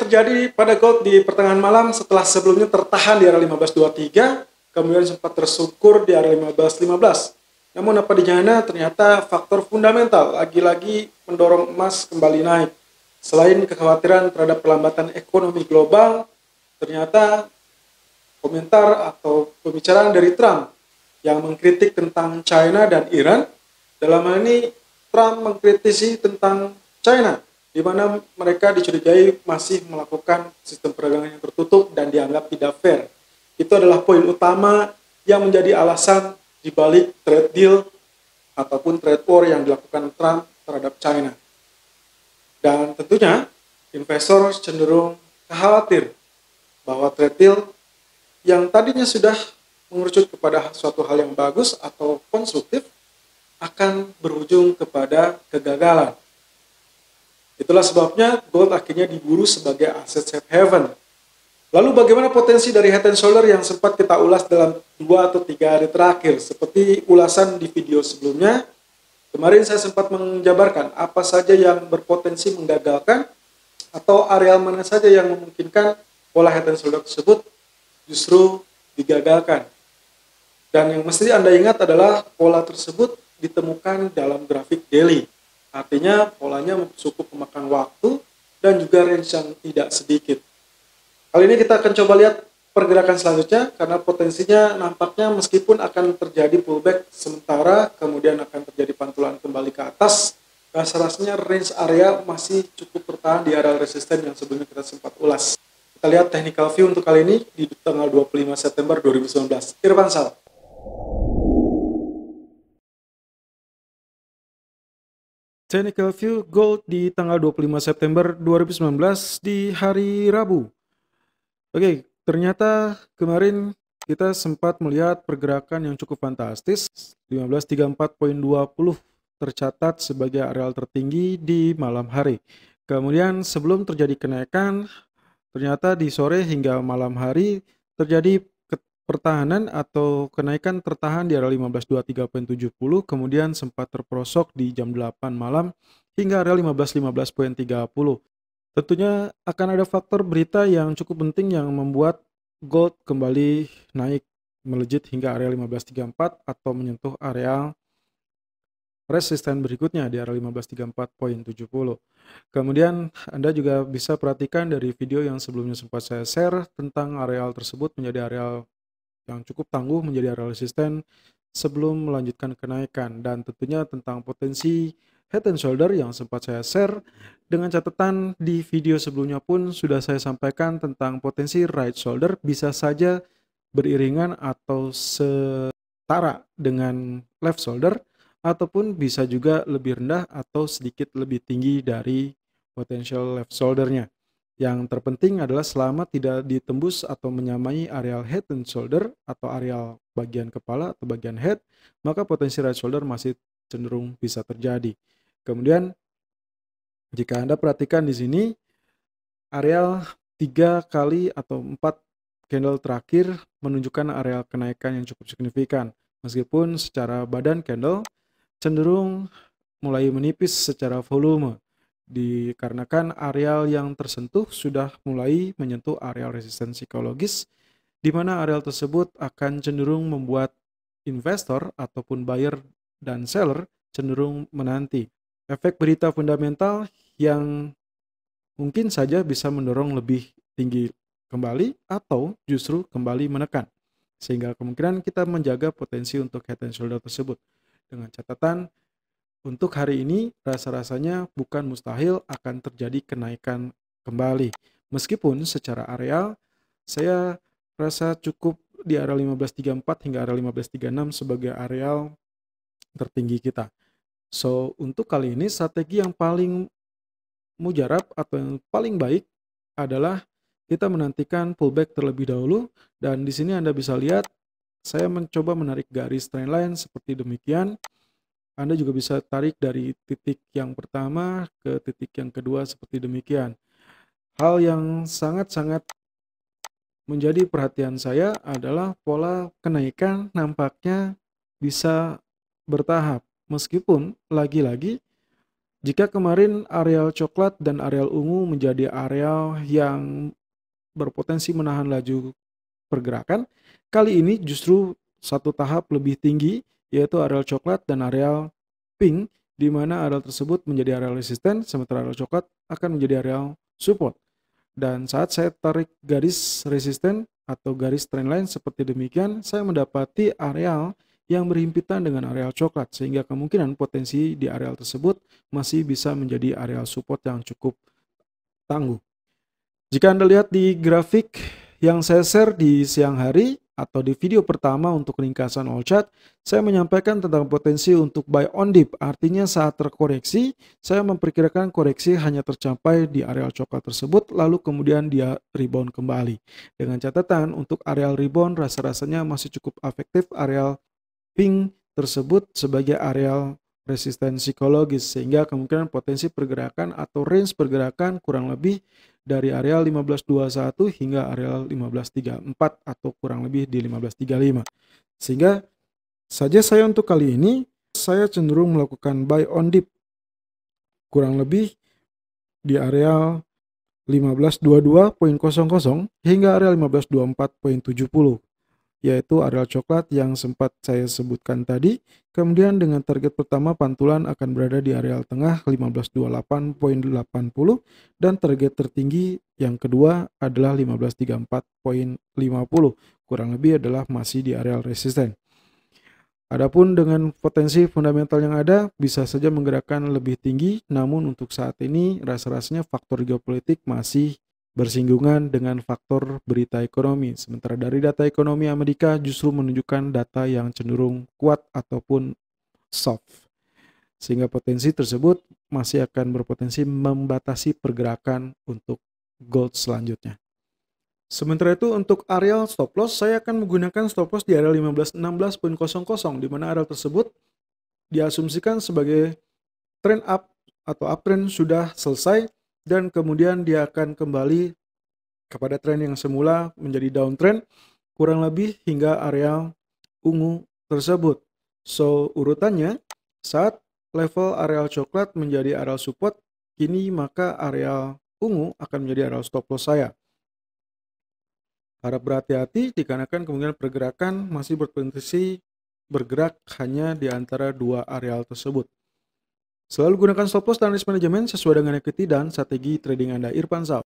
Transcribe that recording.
terjadi pada gold di pertengahan malam setelah sebelumnya tertahan di area 15.23, kemudian sempat tersyukur di area 15.15. Namun apa dijana ternyata faktor fundamental lagi-lagi mendorong emas kembali naik. Selain kekhawatiran terhadap perlambatan ekonomi global, ternyata komentar atau pembicaraan dari Trump yang mengkritik tentang China dan Iran. Dalam hal ini, Trump mengkritisi tentang China di mana mereka dicurigai masih melakukan sistem perdagangan yang tertutup dan dianggap tidak fair. Itu adalah poin utama yang menjadi alasan dibalik trade deal ataupun trade war yang dilakukan Trump terhadap China. Dan tentunya investor cenderung khawatir bahwa trade deal yang tadinya sudah mengerucut kepada suatu hal yang bagus atau konstruktif akan berujung kepada kegagalan Itulah sebabnya gold akhirnya diburu sebagai aset safe haven. Lalu bagaimana potensi dari head and shoulder yang sempat kita ulas dalam dua atau tiga hari terakhir? Seperti ulasan di video sebelumnya, kemarin saya sempat menjabarkan apa saja yang berpotensi menggagalkan atau areal mana saja yang memungkinkan pola head and shoulder tersebut justru digagalkan. Dan yang mesti Anda ingat adalah pola tersebut ditemukan dalam grafik daily. Artinya polanya cukup memakan waktu dan juga range yang tidak sedikit. Kali ini kita akan coba lihat pergerakan selanjutnya karena potensinya nampaknya meskipun akan terjadi pullback sementara kemudian akan terjadi pantulan kembali ke atas rasa-rasanya range area masih cukup bertahan di area resisten yang sebelumnya kita sempat ulas. Kita lihat technical view untuk kali ini di tanggal 25 September 2019. Irfan Sal. Technical View Gold di tanggal 25 September 2019 di hari Rabu. Oke, ternyata kemarin kita sempat melihat pergerakan yang cukup fantastis. 1534.20 tercatat sebagai areal tertinggi di malam hari. Kemudian sebelum terjadi kenaikan, ternyata di sore hingga malam hari terjadi pertahanan atau kenaikan tertahan di area 15.23.70 kemudian sempat terprosok di jam 8 malam hingga area 15.15.30. Tentunya akan ada faktor berita yang cukup penting yang membuat gold kembali naik melejit hingga area 15.34 atau menyentuh area resisten berikutnya di area 1534.70. Kemudian Anda juga bisa perhatikan dari video yang sebelumnya sempat saya share tentang areal tersebut menjadi areal yang cukup tangguh menjadi area resisten sebelum melanjutkan kenaikan dan tentunya tentang potensi head and shoulder yang sempat saya share dengan catatan di video sebelumnya pun sudah saya sampaikan tentang potensi right shoulder bisa saja beriringan atau setara dengan left shoulder ataupun bisa juga lebih rendah atau sedikit lebih tinggi dari potensial left shouldernya. Yang terpenting adalah selama tidak ditembus atau menyamai areal head and shoulder atau areal bagian kepala atau bagian head, maka potensi right shoulder masih cenderung bisa terjadi. Kemudian jika Anda perhatikan di sini areal 3 kali atau 4 candle terakhir menunjukkan areal kenaikan yang cukup signifikan. Meskipun secara badan candle cenderung mulai menipis secara volume dikarenakan areal yang tersentuh sudah mulai menyentuh areal resisten psikologis, di mana areal tersebut akan cenderung membuat investor ataupun buyer dan seller cenderung menanti. Efek berita fundamental yang mungkin saja bisa mendorong lebih tinggi kembali atau justru kembali menekan. Sehingga kemungkinan kita menjaga potensi untuk head and shoulder tersebut. Dengan catatan untuk hari ini, rasa-rasanya bukan mustahil akan terjadi kenaikan kembali. Meskipun secara areal, saya rasa cukup di area 1534 hingga area 1536 sebagai areal tertinggi kita. So, untuk kali ini strategi yang paling mujarab atau yang paling baik adalah kita menantikan pullback terlebih dahulu dan di sini Anda bisa lihat saya mencoba menarik garis trendline seperti demikian. Anda juga bisa tarik dari titik yang pertama ke titik yang kedua seperti demikian. Hal yang sangat-sangat menjadi perhatian saya adalah pola kenaikan nampaknya bisa bertahap. Meskipun lagi-lagi jika kemarin areal coklat dan areal ungu menjadi areal yang berpotensi menahan laju pergerakan, kali ini justru satu tahap lebih tinggi yaitu areal coklat dan areal pink, di mana areal tersebut menjadi areal resisten, sementara areal coklat akan menjadi areal support. Dan saat saya tarik garis resisten atau garis trendline seperti demikian, saya mendapati areal yang berhimpitan dengan areal coklat, sehingga kemungkinan potensi di areal tersebut masih bisa menjadi areal support yang cukup tangguh. Jika Anda lihat di grafik yang saya share di siang hari, atau di video pertama untuk ringkasan all chart, saya menyampaikan tentang potensi untuk buy on dip. Artinya saat terkoreksi, saya memperkirakan koreksi hanya tercapai di areal coklat tersebut, lalu kemudian dia rebound kembali. Dengan catatan, untuk areal rebound rasa-rasanya masih cukup efektif areal pink tersebut sebagai areal resisten psikologis sehingga kemungkinan potensi pergerakan atau range pergerakan kurang lebih dari areal 1521 hingga areal 1534 atau kurang lebih di 1535. Sehingga saja saya untuk kali ini saya cenderung melakukan buy on dip kurang lebih di areal 1522.00 hingga areal 1524.70 yaitu areal coklat yang sempat saya sebutkan tadi. Kemudian dengan target pertama pantulan akan berada di areal tengah 1528.80 dan target tertinggi yang kedua adalah 1534.50. Kurang lebih adalah masih di areal resisten. Adapun dengan potensi fundamental yang ada bisa saja menggerakkan lebih tinggi namun untuk saat ini rasa-rasanya faktor geopolitik masih bersinggungan dengan faktor berita ekonomi. Sementara dari data ekonomi Amerika justru menunjukkan data yang cenderung kuat ataupun soft. Sehingga potensi tersebut masih akan berpotensi membatasi pergerakan untuk gold selanjutnya. Sementara itu untuk areal stop loss, saya akan menggunakan stop loss di area 1516.00 di mana areal tersebut diasumsikan sebagai trend up atau uptrend sudah selesai dan kemudian dia akan kembali kepada tren yang semula menjadi downtrend kurang lebih hingga area ungu tersebut. So, urutannya saat level areal coklat menjadi areal support, kini maka area ungu akan menjadi areal stop loss saya. Harap berhati-hati dikarenakan kemungkinan pergerakan masih berpotensi bergerak hanya di antara dua areal tersebut. Selalu gunakan stop loss dan risk management sesuai dengan equity dan strategi trading Anda. Irfan Zal.